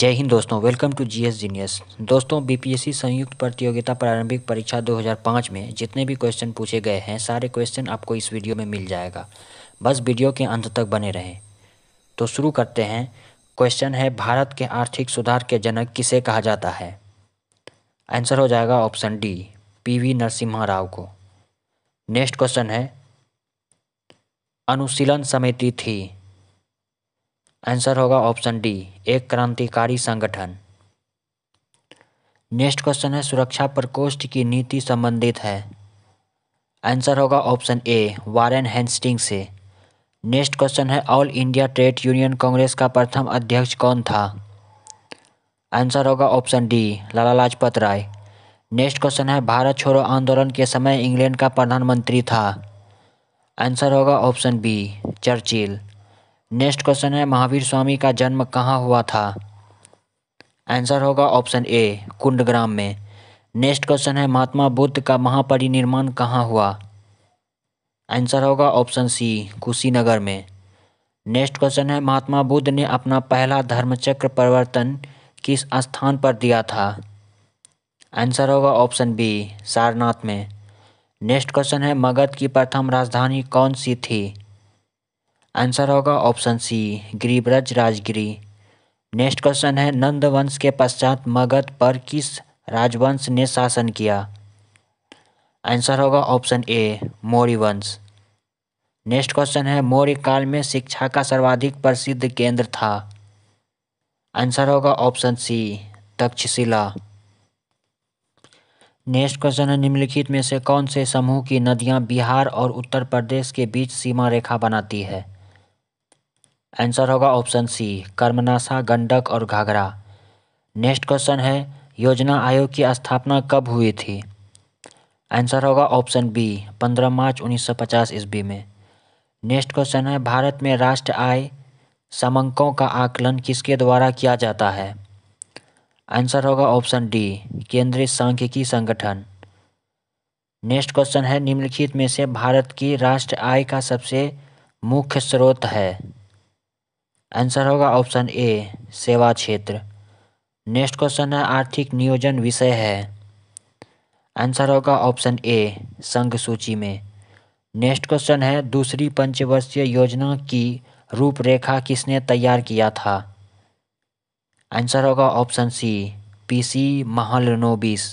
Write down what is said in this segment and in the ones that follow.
जय हिंद दोस्तों welcome to GS genius दोस्तों बीपीएससी संयुक्त प्रतियोगिता प्रारंभिक परीक्षा 2005 में जितने भी क्वेश्चन पूछे गए हैं सारे क्वेश्चन आपको इस वीडियो में मिल जाएगा बस वीडियो के अंत तक बने रहें तो शुरू करते हैं क्वेश्चन है भारत के आर्थिक सुधार के जनक किसे कहा जाता है आंसर हो जाएगा option D P Narasimha Rao को नेक्स्ट क्वेश्चन है अनुशीलन समिति थी आंसर होगा ऑप्शन डी एक क्रांतिकारी संगठन नेक्स्ट क्वेश्चन है सुरक्षा प्रकोष्ठ की नीति संबंधित है आंसर होगा ऑप्शन ए वारेन हैंस्टिंग से नेक्स्ट क्वेश्चन है All India Trade Union Congress का प्रथम अध्यक्ष कौन था आंसर होगा option D Lala Lajpat Rai next question है भारत छोड़ो आंदोलन के समय इंग्लैंड का प्रधानमंत्री था आंसर होगा option B Churchill next question है महावीर स्वामी का जन्म कहाँ हुआ था आंसर होगा ऑप्शन ए कुंडग्राम में नेक्स्ट क्वेश्चन है महात्मा बुद्ध का महापरिनिर्माण कहाँ हुआ आंसर होगा ऑप्शन सी कुशीनगर में नेक्स्ट क्वेश्चन है महात्मा बुद्ध ने अपना पहला धर्मचक्र परिवर्तन किस स्थान पर दिया था आंसर होगा ऑप्शन बी सारनाथ में नेक्स्ट क्वेश्चन है मगध की प्रथम राजधानी कौन सी थी आंसर होगा option C Giribraj Rajgiri next question है नंद वंश के पश्चात मगध पर किस राजवंश ने शासन किया आंसर होगा ऑप्शन ए मौर्य वंश नेक्स्ट क्वेश्चन है मौर्य काल में शिक्षा का सर्वाधिक प्रसिद्ध केंद्र था आंसर होगा option C Takshashila next question है निम्नलिखित में से कौन से समूह की नदियां बिहार और उत्तर प्रदेश के बीच सीमा रेखा बनाती है आंसर होगा ऑप्शन सी कर्मनाशा गंडक और घाघरा नेक्स्ट क्वेश्चन है योजना आयोग की स्थापना कब हुई थी आंसर होगा ऑप्शन बी 15 मार्च 1950 ईस्वी में नेक्स्ट क्वेश्चन है भारत में राष्ट्र आय समंकों का आकलन किसके द्वारा किया जाता है आंसर होगा ऑप्शन डी केंद्रीय सांख्यिकी संगठन नेक्स्ट क्वेश्चन है निम्नलिखित में से भारत की राष्ट्र आय का सबसे मुख्य स्रोत है आंसर होगा ऑप्शन ए सेवा क्षेत्र नेक्स्ट क्वेश्चन है आर्थिक नियोजन विषय है आंसर होगा ऑप्शन ए संघ सूची में नेक्स्ट क्वेश्चन है दूसरी पंचवर्षीय योजना की रूपरेखा किसने तैयार किया था आंसर होगा option C PC Mahalanobis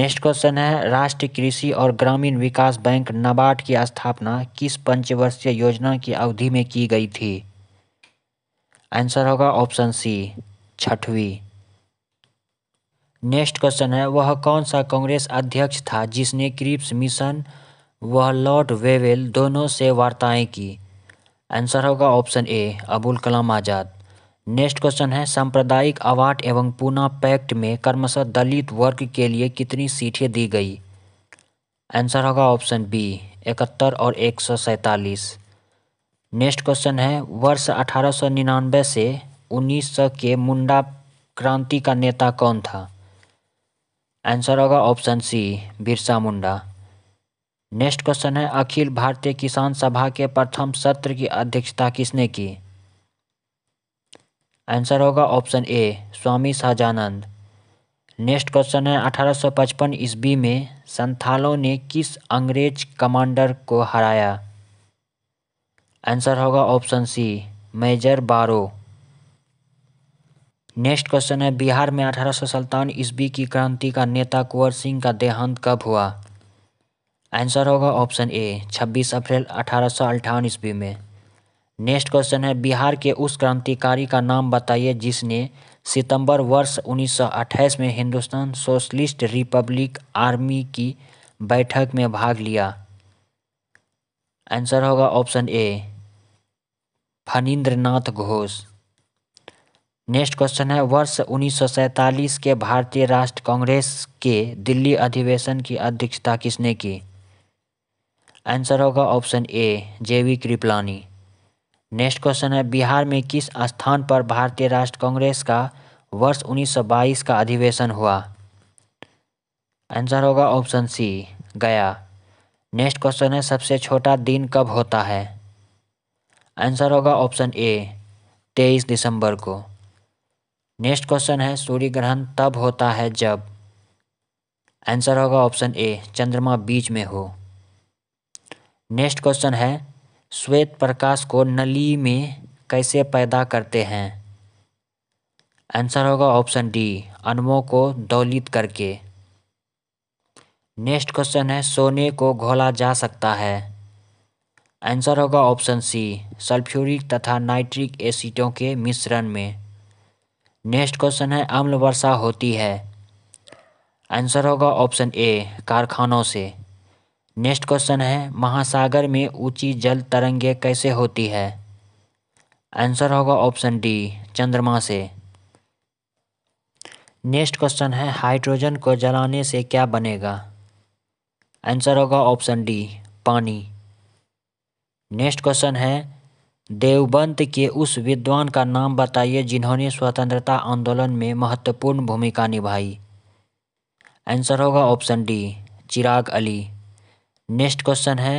next question है राष्ट्रीय कृषि और ग्रामीण विकास बैंक नबार्ड की स्थापना किस पंचवर्षीय योजना की अवधि में की गई थी आंसर होगा ऑप्शन सी छठवी नेक्स्ट क्वेश्चन है वह कौन सा कांग्रेस अध्यक्ष था जिसने क्रिप्स मिशन वह लॉर्ड वेवेल दोनों से वार्ताएं की आंसर होगा option A Abul Kalam Azad next question है सांप्रदायिक अवार्ड एवं पूना पैक्ट में क्रमशः दलित वर्ग के लिए कितनी सीटें दी गई आंसर होगा ऑप्शन बी इकहत्तर और एक सौ सैंतालीस नेक्स्ट क्वेश्चन है वर्ष 1899 से 1900 के मुंडा क्रांति का नेता कौन था आंसर होगा option C Birsa Munda next question है अखिल भारतीय किसान सभा के प्रथम सत्र की अध्यक्षता किसने की आंसर होगा option A Swami Sahajanand next question है 1855 ईस्वी में संथालों ने किस अंग्रेज कमांडर को हराया आंसर होगा option C major Barrow next question है बिहार में अठारह सौ सत्तावन ईस्वी की क्रांति का नेता कुंवर सिंह का देहांत कब हुआ आंसर होगा ऑप्शन ए 26 अप्रैल अठारह सौ अट्ठावन ईस्वी में नेक्स्ट क्वेश्चन है बिहार के उस क्रांतिकारी का नाम बताइए जिसने सितंबर वर्ष 1928 में हिंदुस्तान सोशलिस्ट रिपब्लिक आर्मी की बैठक में भाग लिया आंसर होगा option A Phanindra Ghosh next question है वर्ष उन्नीस के भारतीय राष्ट्र कांग्रेस के दिल्ली अधिवेशन की अध्यक्षता किसने की आंसर होगा ऑप्शन ए जेवी कृपलानी नेक्स्ट क्वेश्चन है बिहार में किस स्थान पर भारतीय राष्ट्र कांग्रेस का वर्ष 1922 का अधिवेशन हुआ आंसर होगा ऑप्शन सी गया नेक्स्ट क्वेश्चन है सबसे छोटा दिन कब होता है आंसर होगा ऑप्शन ए तेईस दिसंबर को नेक्स्ट क्वेश्चन है सूर्य ग्रहण तब होता है जब आंसर होगा ऑप्शन ए चंद्रमा बीच में हो नेक्स्ट क्वेश्चन है श्वेत प्रकाश को नली में कैसे पैदा करते हैं आंसर होगा ऑप्शन डी अणुओं को दौलित करके नेक्स्ट क्वेश्चन है सोने को घोला जा सकता है आंसर होगा ऑप्शन सी सल्फ्यूरिक तथा नाइट्रिक एसिडों के मिश्रण में नेक्स्ट क्वेश्चन है अम्ल वर्षा होती है आंसर होगा ऑप्शन ए कारखानों से नेक्स्ट क्वेश्चन है महासागर में ऊंची जल तरंगे कैसे होती है आंसर होगा ऑप्शन डी चंद्रमा से नेक्स्ट क्वेश्चन है हाइड्रोजन को जलाने से क्या बनेगा आंसर होगा ऑप्शन डी पानी नेक्स्ट क्वेश्चन है देवबंत के उस विद्वान का नाम बताइए जिन्होंने स्वतंत्रता आंदोलन में महत्वपूर्ण भूमिका निभाई आंसर होगा option D Chirag Ali next question है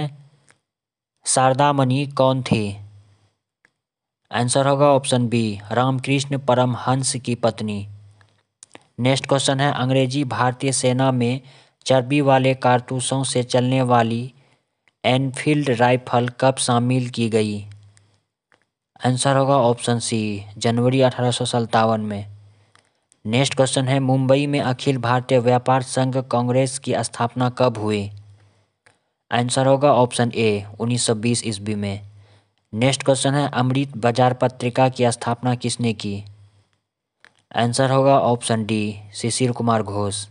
शारदामणि कौन थी आंसर होगा ऑप्शन बी रामकृष्ण परमहंस की पत्नी नेक्स्ट क्वेश्चन है अंग्रेजी भारतीय सेना में चर्बी वाले कारतूसों से चलने वाली एनफील्ड राइफल कब शामिल की गई आंसर होगा ऑप्शन सी जनवरी अठारह में नेक्स्ट क्वेश्चन है मुंबई में अखिल भारतीय व्यापार संघ कांग्रेस की स्थापना कब हुई आंसर होगा ऑप्शन ए 1920 ईस्वी में नेक्स्ट क्वेश्चन है अमृत बाजार पत्रिका की स्थापना किसने की आंसर होगा option D Shishir Kumar Ghosh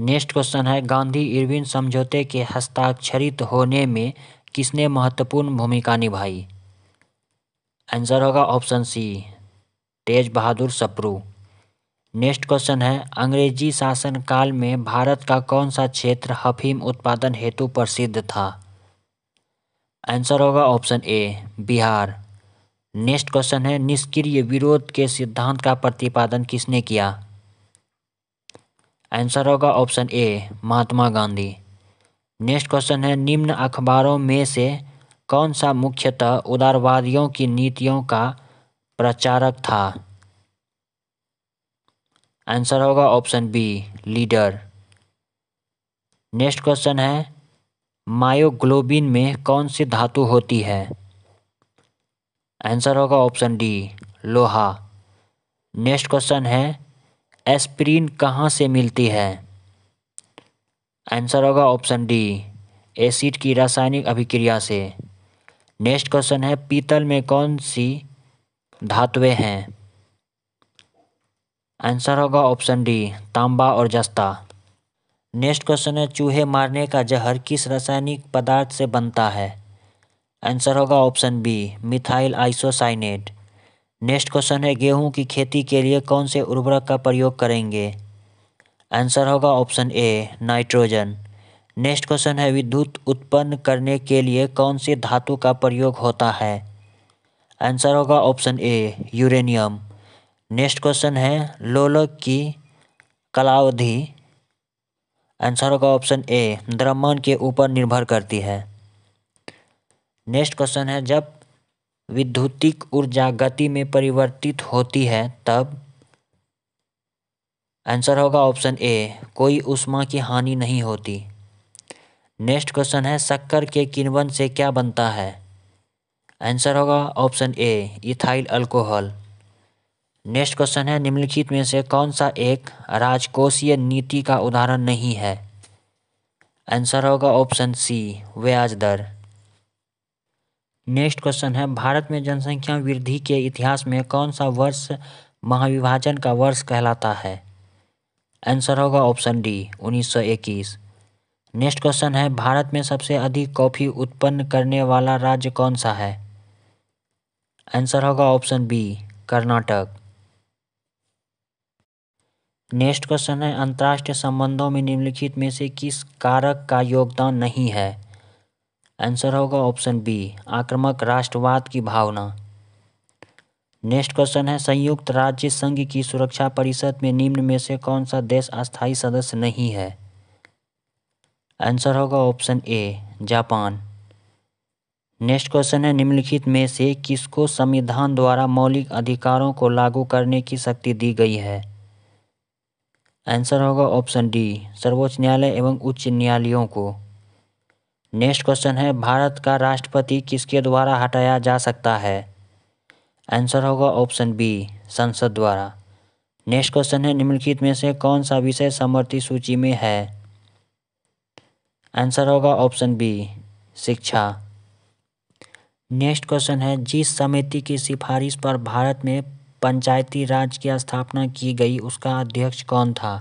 next question है गांधी इरविन समझौते के हस्ताक्षरित होने में किसने महत्वपूर्ण भूमिका निभाई आंसर होगा option C Tej Bahadur Sapru next question है अंग्रेजी शासन काल में भारत का कौन सा क्षेत्र हफीम उत्पादन हेतु प्रसिद्ध था आंसर होगा option A Bihar next question है निष्क्रिय विरोध के सिद्धांत का प्रतिपादन किसने किया आंसर होगा option A Mahatma Gandhi next question है निम्न अखबारों में से कौन सा मुख्यतः उदारवादियों की नीतियों का प्रचारक था आंसर होगा option B leader next question है मायोग्लोबिन में कौन सी धातु होती है आंसर होगा ऑप्शन डी लोहा नेक्स्ट क्वेश्चन है एस्प्रीन कहाँ से मिलती है आंसर होगा ऑप्शन डी एसिड की रासायनिक अभिक्रिया से नेक्स्ट क्वेश्चन है पीतल में कौन सी धातुएं हैं आंसर होगा ऑप्शन डी तांबा और जस्ता नेक्स्ट क्वेश्चन है चूहे मारने का जहर किस रासायनिक पदार्थ से बनता है आंसर होगा option B methyl isocyanate next question है गेहूं की खेती के लिए कौन से उर्वरक का प्रयोग करेंगे आंसर होगा option A nitrogen next question है विद्युत उत्पन्न करने के लिए कौन से धातु का प्रयोग होता है आंसर होगा option A uranium next question है लोलक की कलावधि आंसर होगा ऑप्शन ए द्रव्यमान के ऊपर निर्भर करती है नेक्स्ट क्वेश्चन है जब विद्युतिक ऊर्जा गति में परिवर्तित होती है तब आंसर होगा ऑप्शन ए कोई उष्मा की हानि नहीं होती नेक्स्ट क्वेश्चन है शक्कर के किनवन से क्या बनता है आंसर होगा option A ethyl alcohol next question है निम्नलिखित में से कौन सा एक राजकोषीय नीति का उदाहरण नहीं है आंसर होगा ऑप्शन सी ब्याज दर नेक्स्ट क्वेश्चन है भारत में जनसंख्या वृद्धि के इतिहास में कौन सा वर्ष महाविभाजन का वर्ष कहलाता है आंसर होगा ऑप्शन डी 1921 नेक्स्ट क्वेश्चन है भारत में सबसे अधिक कॉफ़ी उत्पन्न करने वाला राज्य कौन सा है आंसर होगा option B Karnataka next question है अंतर्राष्ट्रीय संबंधों में निम्नलिखित में से किस कारक का योगदान नहीं है आंसर होगा ऑप्शन बी आक्रामक राष्ट्रवाद की भावना नेक्स्ट क्वेश्चन है संयुक्त राज्य संघ की सुरक्षा परिषद में निम्न में से कौन सा देश अस्थायी सदस्य नहीं है आंसर होगा option A Japan next question है निम्नलिखित में से किसको संविधान द्वारा मौलिक अधिकारों को लागू करने की शक्ति दी गई है आंसर होगा ऑप्शन डी सर्वोच्च न्यायालय एवं उच्च न्यायालयों को नेक्स्ट क्वेश्चन है भारत का राष्ट्रपति किसके द्वारा हटाया जा सकता है आंसर होगा ऑप्शन बी संसद द्वारा नेक्स्ट क्वेश्चन है निम्नलिखित में से कौन सा विषय समर्थी सूची में है आंसर होगा ऑप्शन बी शिक्षा नेक्स्ट क्वेश्चन है जिस समिति की सिफारिश पर भारत में पंचायती राज की स्थापना की गई उसका अध्यक्ष कौन था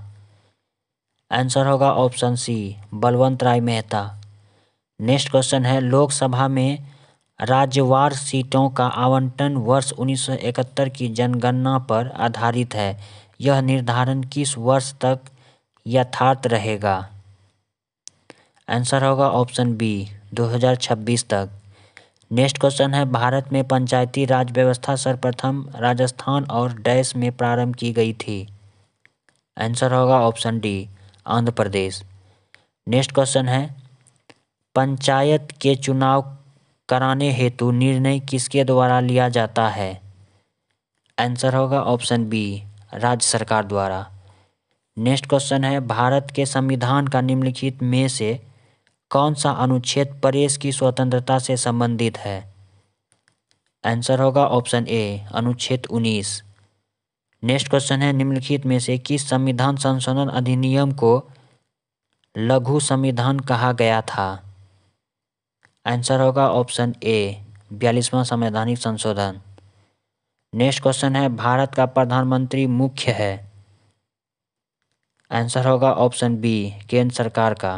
आंसर होगा option C Balwant Rai Mehta next question है लोकसभा में राज्यवार सीटों का आवंटन वर्ष 1971 की जनगणना पर आधारित है यह निर्धारण किस वर्ष तक यथार्थ रहेगा आंसर होगा ऑप्शन बी 2026 तक नेक्स्ट क्वेश्चन है भारत में पंचायती राज व्यवस्था सर्वप्रथम राजस्थान और डैश में प्रारंभ की गई थी आंसर होगा option D Andhra Pradesh next question है पंचायत के चुनाव कराने हेतु निर्णय किसके द्वारा लिया जाता है आंसर होगा ऑप्शन बी राज्य सरकार द्वारा नेक्स्ट क्वेश्चन है भारत के संविधान का निम्नलिखित में से कौन सा अनुच्छेद प्रेस की स्वतंत्रता से संबंधित है आंसर होगा ऑप्शन ए अनुच्छेद 19 नेक्स्ट क्वेश्चन है निम्नलिखित में से किस संविधान संशोधन अधिनियम को लघु संविधान कहा गया था आंसर होगा ऑप्शन ए बयालीसवां संवैधानिक संशोधन नेक्स्ट क्वेश्चन है भारत का प्रधानमंत्री मुख्य है आंसर होगा ऑप्शन बी केंद्र सरकार का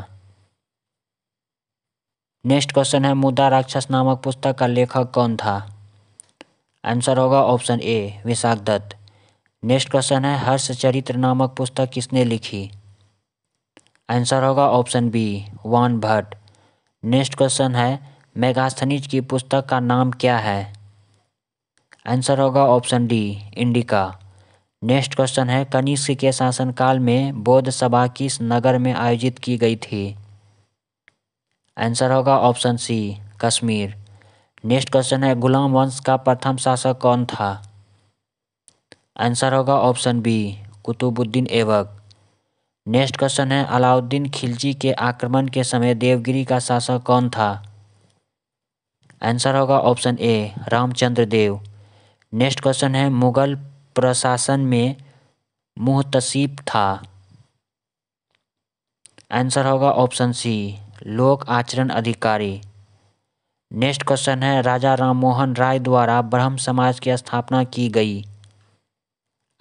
नेक्स्ट क्वेश्चन है मुद्दा राक्षस नामक पुस्तक का लेखक कौन था आंसर होगा option A Vishakh Datta next question है हर्ष चरित्र नामक पुस्तक किसने लिखी आंसर होगा option B Ban Bhatt next question है मेगास्थनीज की पुस्तक का नाम क्या है आंसर होगा option D Indica next question है कनिष्क के शासनकाल में बौद्ध सभा किस नगर में आयोजित की गई थी आंसर होगा option C Kashmir next question है गुलाम वंश का प्रथम शासक कौन था आंसर होगा option B Qutubuddin Aibak next question है अलाउद्दीन खिलजी के आक्रमण के समय देवगिरी का शासक कौन था आंसर होगा option A Ramchandra Dev next question है मुगल प्रशासन में मुहतसीब था आंसर होगा ऑप्शन सी लोक आचरण अधिकारी नेक्स्ट क्वेश्चन है राजा राममोहन राय द्वारा ब्रह्म समाज की स्थापना की गई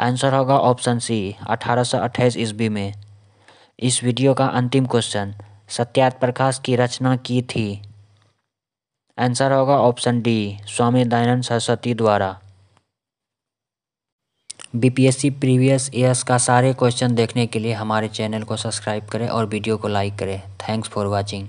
आंसर होगा ऑप्शन सी अठारह सौ अट्ठाईस ईस्वी में इस वीडियो का अंतिम क्वेश्चन सत्यार्थ प्रकाश की रचना की थी आंसर होगा ऑप्शन डी स्वामी दयानंद सरस्वती द्वारा बीपीएससी प्रीवियस ईयर्स का सारे क्वेश्चन देखने के लिए हमारे चैनल को सब्सक्राइब करें और वीडियो को लाइक करें थैंक्स फॉर वाचिंग